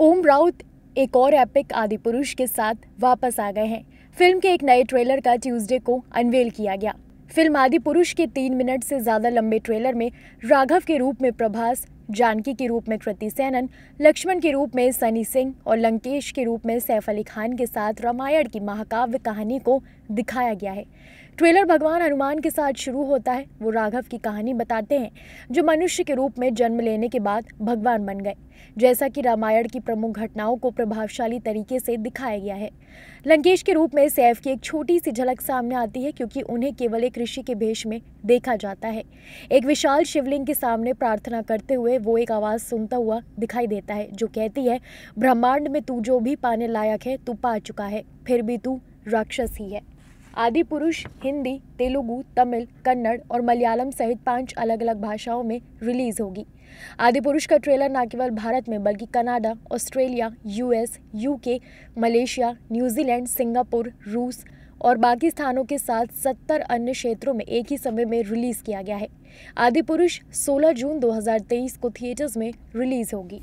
ओम राउत एक और एपिक आदि पुरुष के साथ वापस आ गए हैं फिल्म के एक नए ट्रेलर का ट्यूसडे को अनवेल किया गया फिल्म आदि पुरुष के तीन मिनट से ज्यादा लंबे ट्रेलर में राघव के रूप में प्रभास जानकी के रूप में कृति सेनन लक्ष्मण के रूप में सनी सिंह और लंकेश के रूप में सैफ अली खान के साथ रामायण की महाकाव्य कहानी को दिखाया गया है ट्रेलर भगवान हनुमान के साथ शुरू होता है वो राघव की कहानी बताते हैं जो मनुष्य के रूप में जन्म लेने के बाद भगवान बन गए जैसा कि रामायण की प्रमुख घटनाओं को प्रभावशाली तरीके से दिखाया गया है लंकेश के रूप में सैफ की एक छोटी सी झलक सामने आती है क्योंकि उन्हें केवल एक ऋषि के भेष में देखा जाता है एक विशाल शिवलिंग के सामने प्रार्थना करते हुए से वो एक आवाज़ सुनता हुआ दिखाई देता है जो कहती है ब्रह्मांड में तू जो भी पाने लायक है तू पा चुका है फिर भी तू राक्षस ही है आदि पुरुष हिंदी तेलुगु तमिल कन्नड़ और मलयालम सहित पांच अलग अलग भाषाओं में रिलीज होगी आदि पुरुष का ट्रेलर न केवल भारत में बल्कि Canada Australia US UK Malaysia New Zealand Singapore रूस और बाकी स्थानों के साथ 70 अन्य क्षेत्रों में एक ही समय में रिलीज किया गया है आदि पुरुष 16 जून 2023 को थिएटर्स में रिलीज होगी